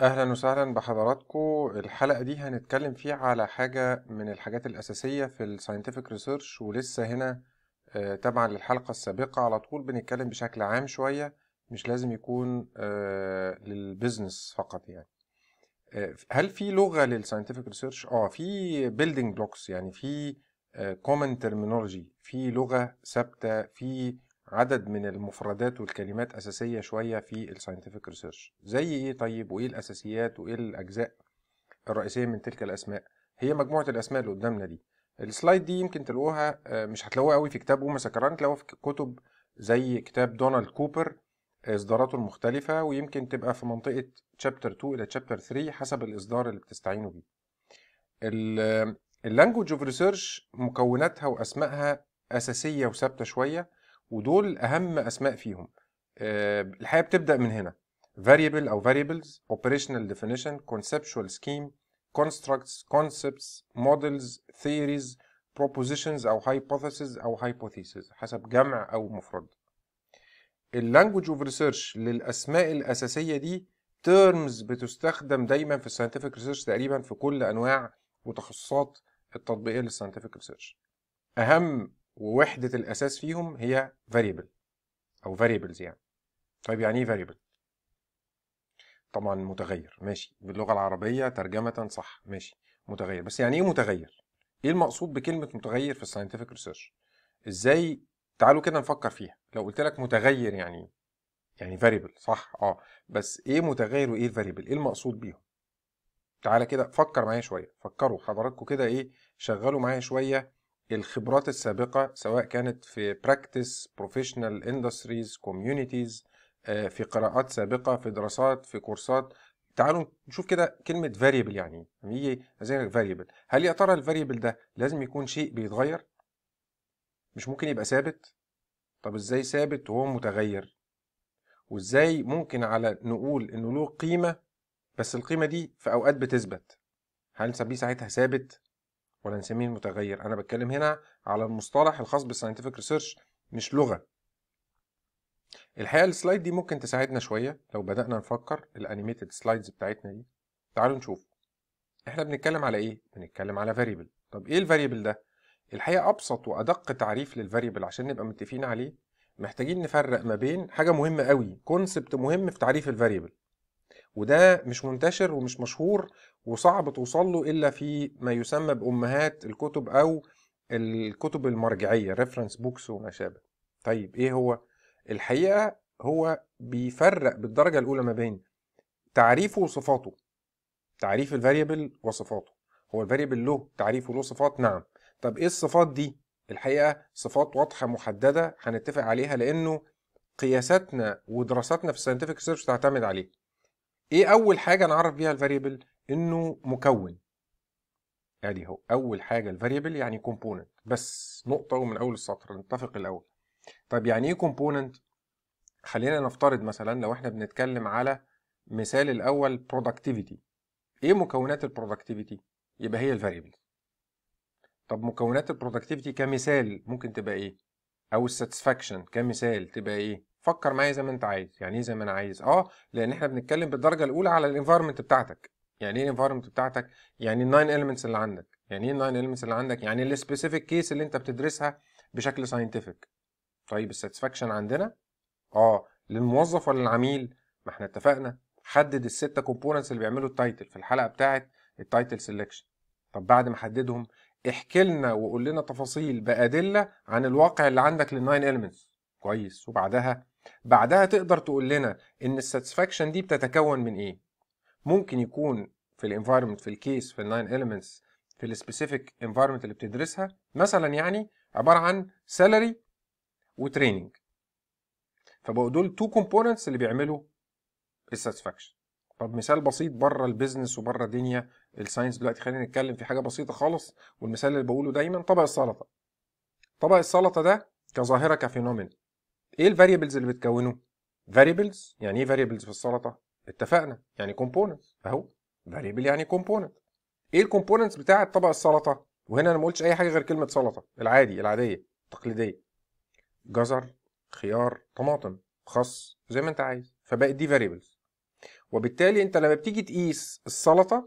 أهلا وسهلا بحضراتكم الحلقة دي هنتكلم فيها على حاجة من الحاجات الأساسية في الساينتفك ريسيرش ولسه هنا آه، تبعا للحلقة السابقة على طول بنتكلم بشكل عام شوية مش لازم يكون آه، للبزنس فقط يعني آه، هل في لغة للساينتفك ريسيرش؟ اه في بيلدينج بلوكس يعني في كومن ترمينولوجي في لغة ثابتة في عدد من المفردات والكلمات أساسية شوية في الساينتفك ريسيرش زي إيه طيب وإيه الأساسيات وإيه الأجزاء الرئيسية من تلك الأسماء هي مجموعة الأسماء اللي قدامنا دي السلايد دي يمكن تلوها آه، مش هتلاقوها قوي في كتاب وما سكران تلاقوها في كتب زي كتاب دونالد كوبر آه، إصداراته المختلفة ويمكن تبقى في منطقة تشابتر 2 إلى تشابتر 3 حسب الإصدار اللي بتستعينوا بيه اللانجوج اوف ريسيرش مكوناتها وأسمائها أساسية وثابتة شوية ودول اهم اسماء فيهم آه، الحياه بتبدا من هنا variable او variables operational definition conceptual scheme constructs concepts models theories propositions او hypotheses او hypotheses حسب جمع او مفرد اللانجوج اوف ريسيرش للاسماء الاساسيه دي terms بتستخدم دايما في الساينتفك ريسيرش تقريبا في كل انواع وتخصصات التطبيقيه للساينتفك ريسيرش اهم ووحدة الأساس فيهم هي variable أو variables يعني طيب يعني إيه variable؟ طبعا متغير ماشي باللغة العربية ترجمة صح ماشي متغير بس يعني إيه متغير؟ إيه المقصود بكلمة متغير في الساينتفك ريسيرش؟ إزاي تعالوا كده نفكر فيها لو قلت لك متغير يعني إيه؟ يعني variable صح اه بس ايه متغير وايه variable؟ ايه المقصود بيهم تعالى كده فكر معايا شويه فكروا حضراتكم كده ايه شغلوا معايا شويه الخبرات السابقة سواء كانت في براكتس بروفيشنال اندستريز كوميونيتيز في قراءات سابقة في دراسات في كورسات تعالوا نشوف كده كلمة فاريبل يعني هي زي variable هل يا ترى الفاريبل ده لازم يكون شيء بيتغير مش ممكن يبقى ثابت طب ازاي ثابت وهو متغير وازاي ممكن على نقول انه له قيمة بس القيمة دي في اوقات بتثبت هل نسميه ساعتها ثابت ولا نسميه المتغير انا بتكلم هنا على المصطلح الخاص بالساينتفك ريسيرش مش لغه الحقيقه السلايد دي ممكن تساعدنا شويه لو بدانا نفكر الانيميتد سلايدز بتاعتنا دي تعالوا نشوف احنا بنتكلم على ايه بنتكلم على فاريبل طب ايه الفاريبل ده الحقيقه ابسط وادق تعريف للفاريبل عشان نبقى متفقين عليه محتاجين نفرق ما بين حاجه مهمه قوي كونسبت مهم في تعريف الفاريبل وده مش منتشر ومش مشهور وصعب توصل له الا في ما يسمى بامهات الكتب او الكتب المرجعيه ريفرنس بوكس وما شابه طيب ايه هو الحقيقه هو بيفرق بالدرجه الاولى ما بين تعريفه وصفاته تعريف الفاريبل وصفاته هو الفاريبل له تعريف وله صفات نعم طب ايه الصفات دي الحقيقه صفات واضحه محدده هنتفق عليها لانه قياساتنا ودراساتنا في الساينتفك سيرش تعتمد عليه ايه اول حاجه نعرف بيها الفاريبل انه مكون ادي اهو اول حاجه الفاريبل يعني كومبوننت بس نقطه ومن اول السطر نتفق الاول طب يعني ايه كومبوننت خلينا نفترض مثلا لو احنا بنتكلم على مثال الاول برودكتيفيتي ايه مكونات البرودكتيفيتي يبقى هي الفاريبل طب مكونات البرودكتيفيتي كمثال ممكن تبقى ايه او الساتسفاكشن كمثال تبقى ايه فكر معايا زي ما انت عايز يعني ايه زي ما انا عايز اه لان احنا بنتكلم بالدرجه الاولى على الانفايرمنت بتاعتك يعني ايه الانفايرمنت بتاعتك يعني الناين اليمنتس اللي عندك يعني ايه الناين اليمنتس اللي عندك يعني السبيسيفيك كيس اللي انت بتدرسها بشكل ساينتفك طيب الساتسفاكشن عندنا اه للموظف ولا للعميل ما احنا اتفقنا حدد الستة كومبوننتس اللي بيعملوا التايتل في الحلقه بتاعه التايتل سيلكشن طب بعد ما حددهم احكي لنا وقول لنا تفاصيل بادله عن الواقع اللي عندك للناين اليمنتس كويس وبعدها بعدها تقدر تقول لنا ان الساتسفاكشن دي بتتكون من ايه ممكن يكون في الانفايرمنت في الكيس في الناين اليمنتس في السبيسيفيك انفايرمنت اللي بتدرسها مثلا يعني عباره عن سالري وتريننج فبقوا دول تو كومبوننتس اللي بيعملوا الساتسفاكشن طب مثال بسيط بره البيزنس وبره الدنيا الساينس دلوقتي خلينا نتكلم في حاجه بسيطه خالص والمثال اللي بقوله دايما طبق السلطه طبق السلطه ده كظاهره كفينومين ايه الفاريبلز اللي بتكونه فاريبلز يعني ايه فاريبلز في السلطه اتفقنا يعني كومبوننت اهو فاريبل يعني كومبوننت ايه الكومبوننتس بتاعه طبق السلطه وهنا انا ما قلتش اي حاجه غير كلمه سلطه العادي العاديه التقليديه جزر خيار طماطم خس زي ما انت عايز فبقت دي فاريبلز وبالتالي انت لما بتيجي تقيس السلطه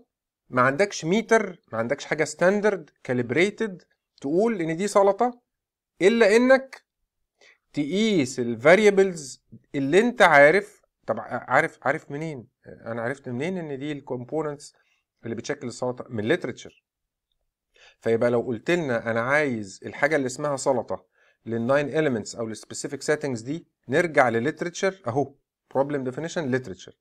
ما عندكش ميتر ما عندكش حاجه ستاندرد كاليبريتد تقول ان دي سلطه الا انك تقيس الفاريبلز اللي انت عارف طب عارف عارف منين انا عرفت منين ان دي الكومبوننتس اللي بتشكل السلطه من الليترتشر. فيبقى لو قلت لنا انا عايز الحاجه اللي اسمها سلطه للناين اليمنتس او للسبيسيفيك سيتنجز دي نرجع لليترتشر اهو بروبلم ديفينيشن ليترتشر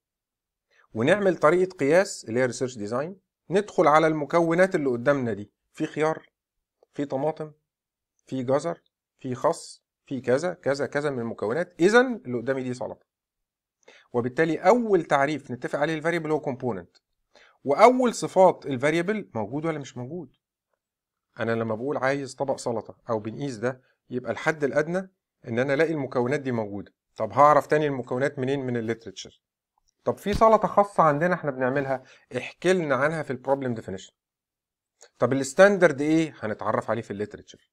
ونعمل طريقه قياس اللي هي ريسيرش ديزاين ندخل على المكونات اللي قدامنا دي في خيار في طماطم في جزر في خس في كذا كذا كذا من المكونات اذا اللي قدامي دي سلطه وبالتالي اول تعريف نتفق عليه الفاريبل هو كومبوننت واول صفات الفاريبل موجود ولا مش موجود انا لما بقول عايز طبق سلطه او بنقيس ده يبقى الحد الادنى ان انا الاقي المكونات دي موجوده طب هعرف تاني المكونات منين من الليترتشر طب في سلطه خاصه عندنا احنا بنعملها احكي لنا عنها في البروبلم ديفينيشن طب الستاندرد ايه هنتعرف عليه في الليترتشر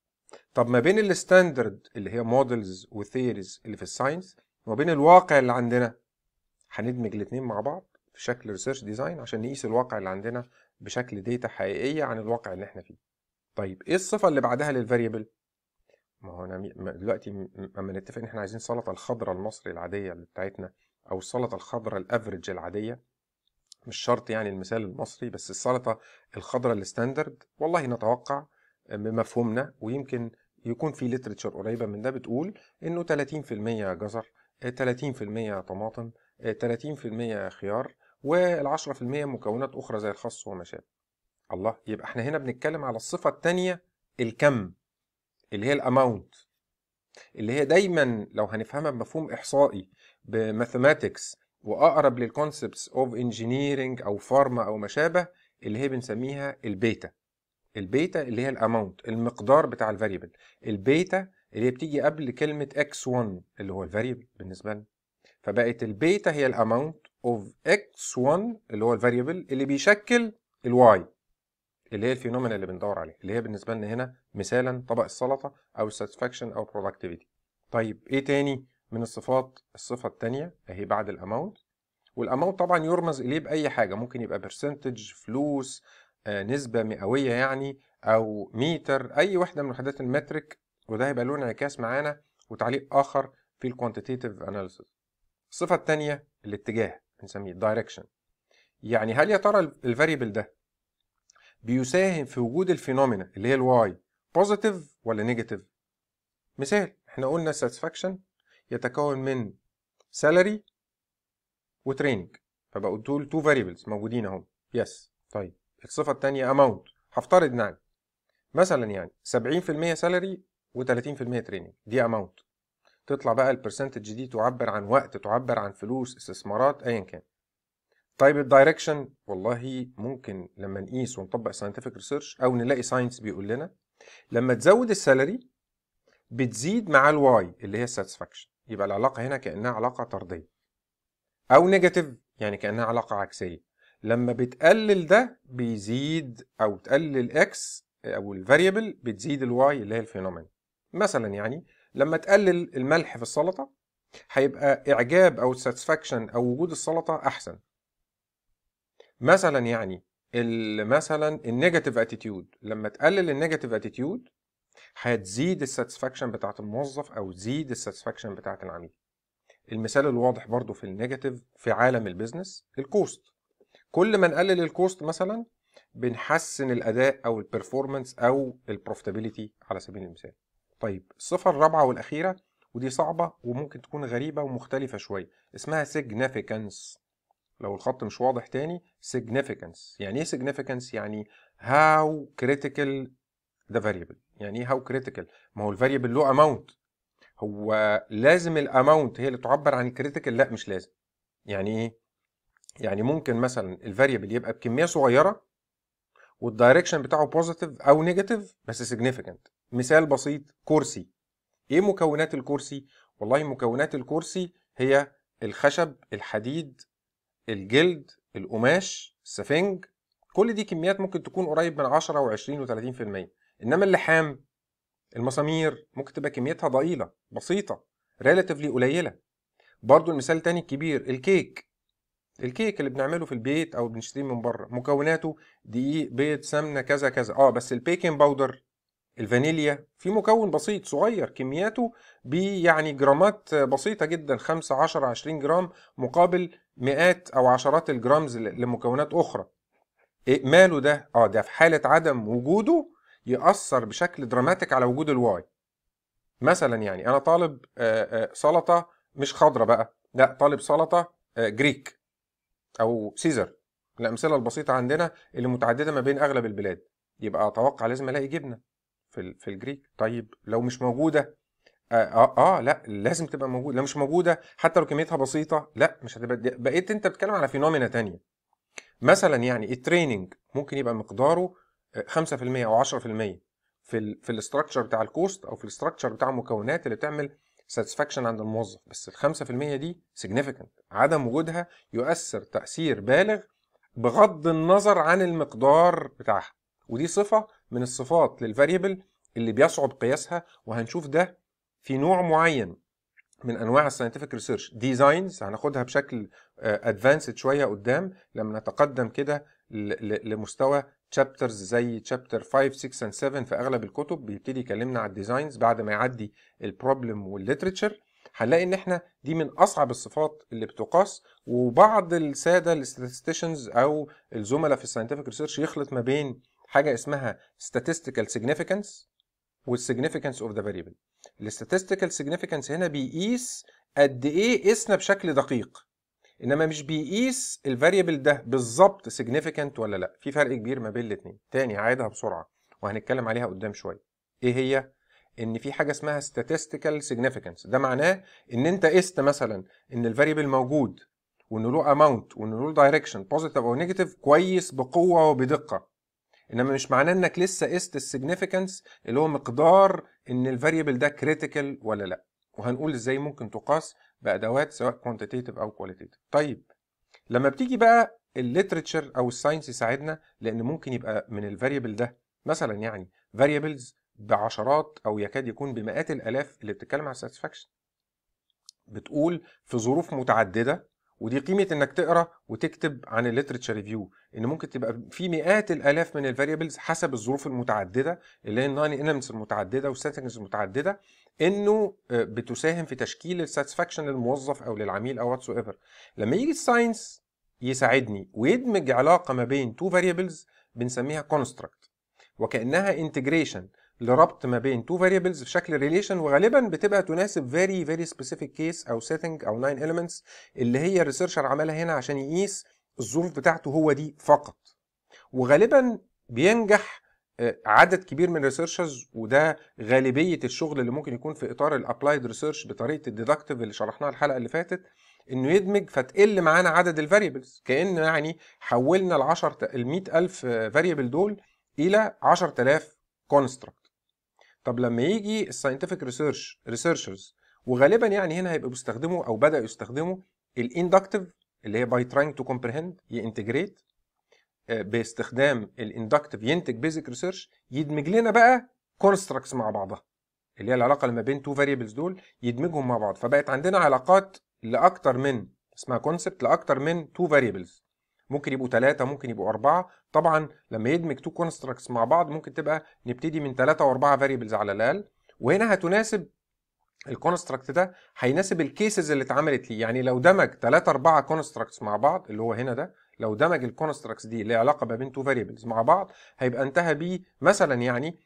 طب ما بين الستاندرد اللي هي مودلز وثيريز اللي في الساينس وبين الواقع اللي عندنا هندمج الاثنين مع بعض في شكل ريسيرش ديزاين عشان نقيس الواقع اللي عندنا بشكل ديتا حقيقيه عن الواقع اللي احنا فيه طيب ايه الصفه اللي بعدها للفاريبل ما هو انا دلوقتي اما نتفق ان احنا عايزين السلطه الخضراء المصري العاديه اللي بتاعتنا او السلطه الخضراء الافريج العاديه مش شرط يعني المثال المصري بس السلطه الخضراء الستاندرد والله نتوقع بمفهومنا ويمكن يكون في لترشر قريبه من ده بتقول انه 30% جزر 30% طماطم 30% خيار وال10% مكونات أخرى زي الخس وما شابه الله يبقى احنا هنا بنتكلم على الصفة الثانية الكم اللي هي الأماونت اللي هي دايما لو هنفهمها بمفهوم إحصائي بماثيماتكس وأقرب للكونسبتس أوف إنجينيرنج أو فارما أو ما شابه اللي هي بنسميها البيتا البيتا اللي هي الأماونت المقدار بتاع الفاريبل البيتا اللي هي بتيجي قبل كلمة x1 اللي هو الفاريبل بالنسبة لنا فبقت البيتا هي الاماونت اوف x1 اللي هو الفاريبل اللي بيشكل الواي اللي هي الفينومينا اللي بندور عليها اللي هي بالنسبة لنا هنا مثالا طبق السلطة او الساتسفاكشن او productivity طيب ايه تاني من الصفات الصفة التانية اهي بعد الاماونت والاماونت طبعا يرمز اليه باي حاجة ممكن يبقى برسنتج فلوس آه نسبة مئوية يعني او متر اي واحدة من وحدات المترك وده هيبقى له انعكاس معانا وتعليق آخر في الكوانتيتيف أناليسيس الصفة الثانية الاتجاه بنسميه الدايركشن يعني هل يا ترى الفاريبل ده بيساهم في وجود الفينومينا اللي هي الواي بوزيتيف ولا نيجاتيف مثال احنا قلنا ساتسفاكشن يتكون من سالري وتريننج فبقوا دول تو فاريبلز موجودين اهم يس طيب الصفه الثانيه اماونت هفترض نعم مثلا يعني 70% سالري و30% تريننج دي اماونت تطلع بقى البرسنتج دي تعبر عن وقت تعبر عن فلوس استثمارات ايا كان طيب الدايركشن والله ممكن لما نقيس ونطبق ساينتفك ريسيرش او نلاقي ساينس بيقول لنا لما تزود السالري بتزيد مع الواي اللي هي الساتسفاكشن يبقى العلاقه هنا كانها علاقه طرديه او نيجاتيف يعني كانها علاقه عكسيه لما بتقلل ده بيزيد او تقلل اكس او الفاريبل بتزيد الواي اللي هي الفينومينال مثلا يعني لما تقلل الملح في السلطه هيبقى اعجاب او ساتسفاكشن او وجود السلطه احسن مثلا يعني مثلا النيجاتيف اتيتيود لما تقلل النيجاتيف اتيتيود هتزيد الساتسفاكشن بتاعت الموظف او تزيد الساتسفاكشن بتاعت العميل المثال الواضح برضو في النيجاتيف في عالم البيزنس الكوست كل ما نقلل الكوست مثلا بنحسن الاداء او البرفورمانس او البروفيتابيلتي على سبيل المثال طيب الصفة الرابعة والأخيرة ودي صعبة وممكن تكون غريبة ومختلفة شوية اسمها significance لو الخط مش واضح تاني significance يعني ايه significance يعني how critical the variable يعني ايه how critical ما هو الفاريبل له amount هو لازم الاماونت هي اللي تعبر عن الكريتيكال لا مش لازم يعني ايه يعني ممكن مثلا الفاريبل يبقى بكميه صغيره والدايركشن بتاعه بوزيتيف او نيجاتيف بس سيجنيفيكانت مثال بسيط كرسي ايه مكونات الكرسي والله مكونات الكرسي هي الخشب الحديد الجلد القماش السفنج كل دي كميات ممكن تكون قريب من 10 و20 و30% انما اللحام المسامير ممكن تبقى كميتها ضئيله بسيطه ريلاتيفلي قليله برضو المثال تاني الكبير الكيك الكيك اللي بنعمله في البيت او بنشتريه من بره مكوناته دقيق بيض سمنه كذا كذا اه بس البيكنج باودر الفانيليا في مكون بسيط صغير كمياته بيعني جرامات بسيطة جدا 5 10 20 جرام مقابل مئات أو عشرات الجرامز لمكونات أخرى ماله ده اه ده في حالة عدم وجوده يأثر بشكل دراماتيك على وجود الواي مثلا يعني أنا طالب آه، آه، سلطة مش خضرة بقى لا طالب سلطة آه، جريك أو سيزر الأمثلة البسيطة عندنا اللي متعددة ما بين أغلب البلاد يبقى أتوقع لازم ألاقي جبنة في في الجريك طيب لو مش موجوده آه, آه, اه لا لازم تبقى موجوده لو مش موجوده حتى لو كميتها بسيطه لا مش هتبقى بقيت انت بتتكلم على فينومينا تانية مثلا يعني التريننج ممكن يبقى مقداره 5% آه، او 10% في الـ في الاستراكشر بتاع الكوست او في الاستراكشر بتاع المكونات اللي بتعمل ساتسفاكشن عند الموظف بس ال 5% دي سيجنيفيكانت عدم وجودها يؤثر تاثير بالغ بغض النظر عن المقدار بتاعها ودي صفه من الصفات للفاريبل اللي بيصعب قياسها وهنشوف ده في نوع معين من انواع الساينتفك ريسيرش ديزاينز هناخدها بشكل ادفانسد آه، شويه قدام لما نتقدم كده لمستوى تشابترز زي تشابتر 5 6 and 7 في اغلب الكتب بيبتدي يكلمنا على الديزاينز بعد ما يعدي البروبلم والليترتشر هنلاقي ان احنا دي من اصعب الصفات اللي بتقاس وبعض الساده الاستاتستيشنز او الزملاء في الساينتفك ريسيرش يخلط ما بين حاجه اسمها statistical significance والsignificance of the variable الstatistical significance هنا بيقيس قد ايه قسنا بشكل دقيق انما مش بيقيس الفاريبل ده بالظبط significant ولا لا في فرق كبير ما بين الاثنين تاني هعيدها بسرعه وهنتكلم عليها قدام شويه ايه هي ان في حاجه اسمها statistical significance ده معناه ان انت قست مثلا ان الفاريبل موجود وان له amount وان له direction positive او negative كويس بقوه وبدقه انما مش معناه انك لسه قست السيجنيفيكانس اللي هو مقدار ان الفاريبل ده كريتيكال ولا لا وهنقول ازاي ممكن تقاس بادوات سواء كوانتيتيف او كواليتيف طيب لما بتيجي بقى الليترتشر او الساينس يساعدنا لان ممكن يبقى من الفاريبل ده مثلا يعني فاريبلز بعشرات او يكاد يكون بمئات الالاف اللي بتتكلم على الساتسفاكشن بتقول في ظروف متعدده ودي قيمه انك تقرا وتكتب عن الليترتشر ريفيو ان ممكن تبقى في مئات الالاف من الفاريبلز حسب الظروف المتعدده اللي هي النون انمس المتعدده والسيتنجز المتعدده انه آه، بتساهم في تشكيل الساتسفاكشن للموظف او للعميل او واتس ايفر لما يجي الساينس يساعدني ويدمج علاقه ما بين تو فاريبلز بنسميها كونستراكت وكانها انتجريشن لربط ما بين تو فاريبلز في شكل ريليشن وغالبا بتبقى تناسب فيري فيري سبيسيفيك كيس او سيتنج او ناين اليمنتس اللي هي الريسيرشر عملها هنا عشان يقيس الظروف بتاعته هو دي فقط وغالبا بينجح آه، عدد كبير من الريسيرشرز وده غالبيه الشغل اللي ممكن يكون في اطار الابلايد ريسيرش بطريقه الديدكتيف اللي شرحناها الحلقه اللي فاتت انه يدمج فتقل معانا عدد الفاريبلز كان يعني حولنا ال 10 ال 100000 فاريبل آه، دول الى 10000 كونستراكت طب لما يجي الساينتفك ريسيرش ريسيرشرز وغالبا يعني هنا هيبقوا بيستخدموا او بداوا يستخدموا الاندكتيف اللي هي باي تراينج تو كومبريهند ينتجريت باستخدام الاندكتيف ينتج بيزك ريسيرش يدمج لنا بقى كونستراكتس مع بعضها اللي هي العلاقه اللي ما بين تو فاريبلز دول يدمجهم مع بعض فبقت عندنا علاقات لاكتر من اسمها كونسبت لاكتر من تو فاريبلز ممكن يبقوا ثلاثة ممكن يبقوا أربعة طبعا لما يدمج تو كونستركتس مع بعض ممكن تبقى نبتدي من ثلاثة وأربعة فاريبلز على الأقل وهنا هتناسب الكونستراكت ده هيناسب الكيسز اللي اتعملت ليه يعني لو دمج 3 4 كونستراكتس مع بعض اللي هو هنا ده لو دمج الكونستراكتس دي اللي علاقه ما بين تو فاريبلز مع بعض هيبقى انتهى بيه مثلا يعني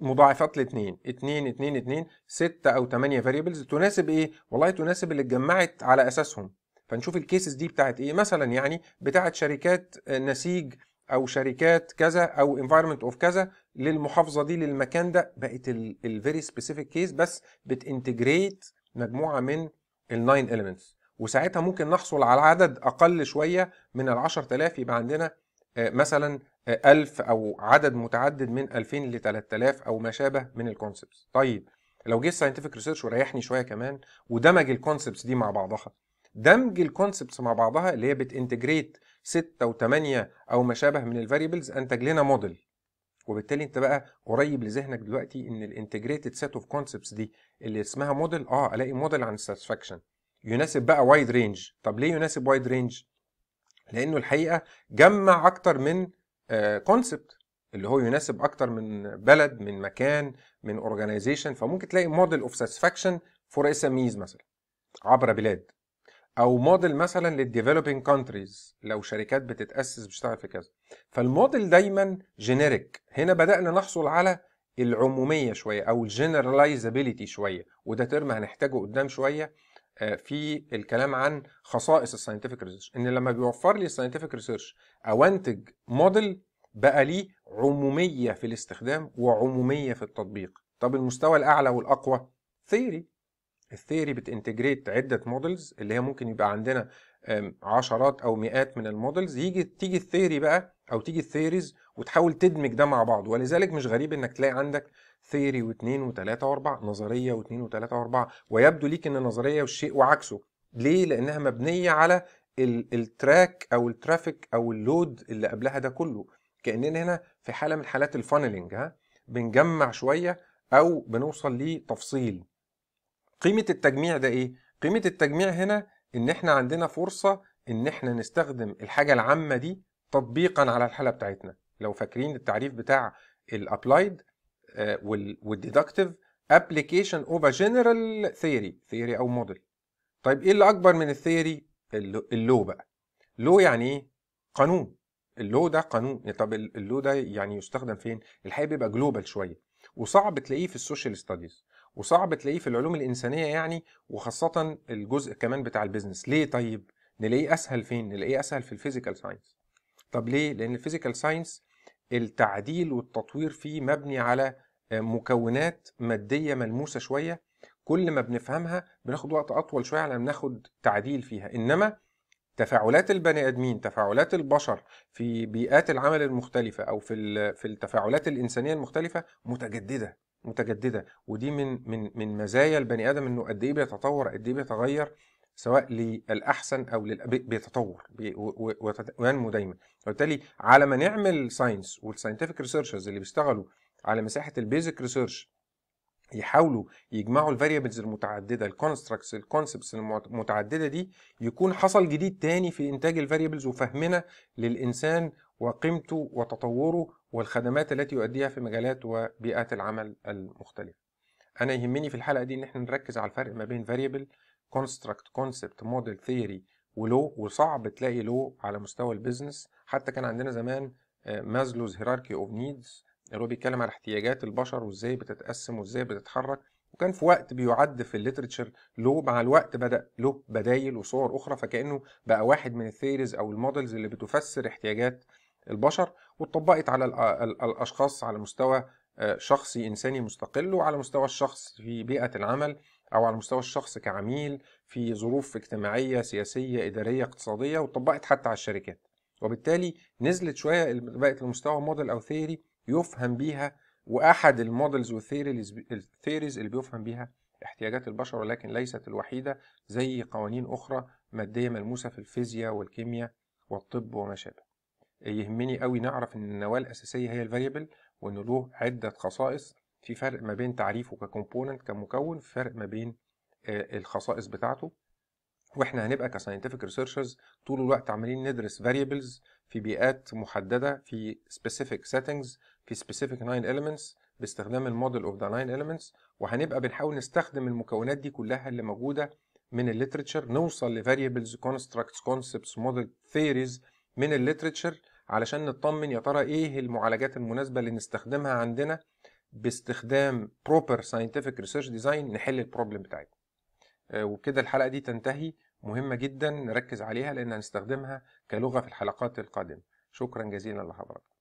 مضاعفات الاثنين 2 2 2 6 او 8 فاريبلز تناسب ايه والله تناسب اللي اتجمعت على اساسهم فنشوف الكيسز دي بتاعت ايه مثلا يعني بتاعت شركات نسيج او شركات كذا او انفايرمنت اوف كذا للمحافظه دي للمكان ده بقت الفيري سبيسيفيك كيس بس بتنتجريت مجموعه من الناين اليمنتس وساعتها ممكن نحصل على عدد اقل شويه من ال 10000 يبقى عندنا آه، مثلا 1000 آه، او عدد متعدد من 2000 ل 3000 او ما شابه من الكونسبتس طيب لو جه الساينتفك ريسيرش وريحني شويه كمان ودمج الكونسبتس دي مع بعضها دمج الكونسبتس مع بعضها اللي هي بتنتجريت 6 و8 او ما شابه من الفاريبلز انتج لنا موديل وبالتالي انت بقى قريب لذهنك دلوقتي ان الانتجريتد سيت اوف كونسبتس دي اللي اسمها موديل اه الاقي موديل عن الساتسفاكشن يناسب بقى وايد رينج طب ليه يناسب وايد رينج لانه الحقيقه جمع اكتر من كونسبت آه اللي هو يناسب اكتر من بلد من مكان من اورجانيزيشن فممكن تلاقي موديل اوف ساتسفاكشن فور اس ام ايز مثلا عبر بلاد او موديل مثلا للديفلوبينج كونتريز لو شركات بتتاسس بتشتغل في كذا فالموديل دايما جينيريك هنا بدانا نحصل على العموميه شويه او الجنراليزابيليتي شويه وده ترم هنحتاجه قدام شويه آه، في الكلام عن خصائص الساينتفك ريسيرش ان لما بيوفر لي الساينتفك ريسيرش او انتج موديل بقى ليه عموميه في الاستخدام وعموميه في التطبيق طب المستوى الاعلى والاقوى ثيري الثيري بتنتجريت عده مودلز اللي هي ممكن يبقى عندنا عشرات او مئات من المودلز يجي تيجي الثيري بقى او تيجي الثيريز وتحاول تدمج ده مع بعض ولذلك مش غريب انك تلاقي عندك ثيري واثنين وثلاثه واربعه نظريه واثنين وثلاثه واربعه ويبدو ليك ان النظريه والشيء وعكسه ليه؟ لانها مبنيه على التراك او الترافيك او اللود اللي قبلها ده كله كاننا هنا في حاله من حالات الفانلينج ها بنجمع شويه او بنوصل لتفصيل قيمة التجميع ده ايه؟ قيمة التجميع هنا ان احنا عندنا فرصة ان احنا نستخدم الحاجة العامة دي تطبيقا على الحالة بتاعتنا لو فاكرين التعريف بتاع الابلايد والديدكتيف ابلكيشن أوفر جنرال ثيوري ثيوري او موديل طيب ايه اللي اكبر من الثيوري اللو بقى لو يعني ايه قانون اللو ده قانون طب اللو ده يعني يستخدم فين الحقيقه بيبقى جلوبال شويه وصعب تلاقيه في السوشيال ستاديز وصعب تلاقيه في العلوم الانسانيه يعني وخاصه الجزء كمان بتاع البيزنس ليه طيب نلاقيه اسهل فين نلاقيه اسهل في الفيزيكال ساينس طب ليه لان الفيزيكال ساينس التعديل والتطوير فيه مبني على آه، مكونات ماديه ملموسه شويه كل ما بنفهمها بناخد وقت اطول شويه على ما ناخد تعديل فيها انما تفاعلات البني ادمين تفاعلات البشر في بيئات العمل المختلفه او في في التفاعلات الانسانيه المختلفه متجدده متجدده ودي من من من مزايا البني ادم انه قد ايه بيتطور قد ايه بيتغير سواء للاحسن او بيتطور وينمو دايما وبالتالي على ما نعمل ساينس والساينتفك ريسيرشرز اللي بيشتغلوا على مساحه البيزك ريسيرش يحاولوا يجمعوا الفاريبلز المتعدده الكونستراكتس الكونسبتس المتعدده دي يكون حصل جديد تاني في انتاج الفاريبلز وفهمنا للانسان وقيمته وتطوره والخدمات التي يؤديها في مجالات وبيئات العمل المختلفة أنا يهمني في الحلقة دي إن احنا نركز على الفرق ما بين variable construct concept model theory ولو وصعب تلاقي لو على مستوى البيزنس حتى كان عندنا زمان مازلوز هيراركي اوف نيدز اللي هو بيتكلم على احتياجات البشر وازاي بتتقسم وازاي بتتحرك وكان في وقت بيعد في الليترتشر لو مع الوقت بدا له بدايل وصور اخرى فكانه بقى واحد من الثيريز او المودلز اللي بتفسر احتياجات البشر واتطبقت على الأشخاص على مستوى آه، شخصي إنساني مستقل وعلى مستوى الشخص في بيئة العمل أو على مستوى الشخص كعميل في ظروف اجتماعية سياسية إدارية اقتصادية واتطبقت حتى على الشركات وبالتالي نزلت شوية بقت لمستوى موديل أو ثيري يفهم بيها وأحد المودلز والثيريز اللي بيفهم بيها احتياجات البشر ولكن ليست الوحيدة زي قوانين أخرى مادية ملموسة في الفيزياء والكيمياء والطب وما شابه يهمني قوي نعرف ان النواه الاساسيه هي الفاريبل وان له عده خصائص في فرق ما بين تعريفه ككومبوننت كمكون في فرق ما بين آه، الخصائص بتاعته واحنا هنبقى كساينتفك ريسيرشرز طول الوقت عمالين ندرس فاريبلز في بيئات محدده في سبيسيفيك سيتنجز في سبيسيفيك 9 اليمنتس باستخدام الموديل اوف ذا 9 اليمنتس وهنبقى بنحاول نستخدم المكونات دي كلها اللي موجوده من الليترتشر نوصل لفاريبلز كونستراكتس كونسبتس موديل ثيريز من الليترتشر علشان نطمن يا ترى ايه المعالجات المناسبه اللي نستخدمها عندنا باستخدام بروبر ساينتفك ريسيرش ديزاين نحل البروبلم بتاعتنا آه، وبكده الحلقه دي تنتهي مهمه جدا نركز عليها لان هنستخدمها كلغه في الحلقات القادمه شكرا جزيلا لحضرتك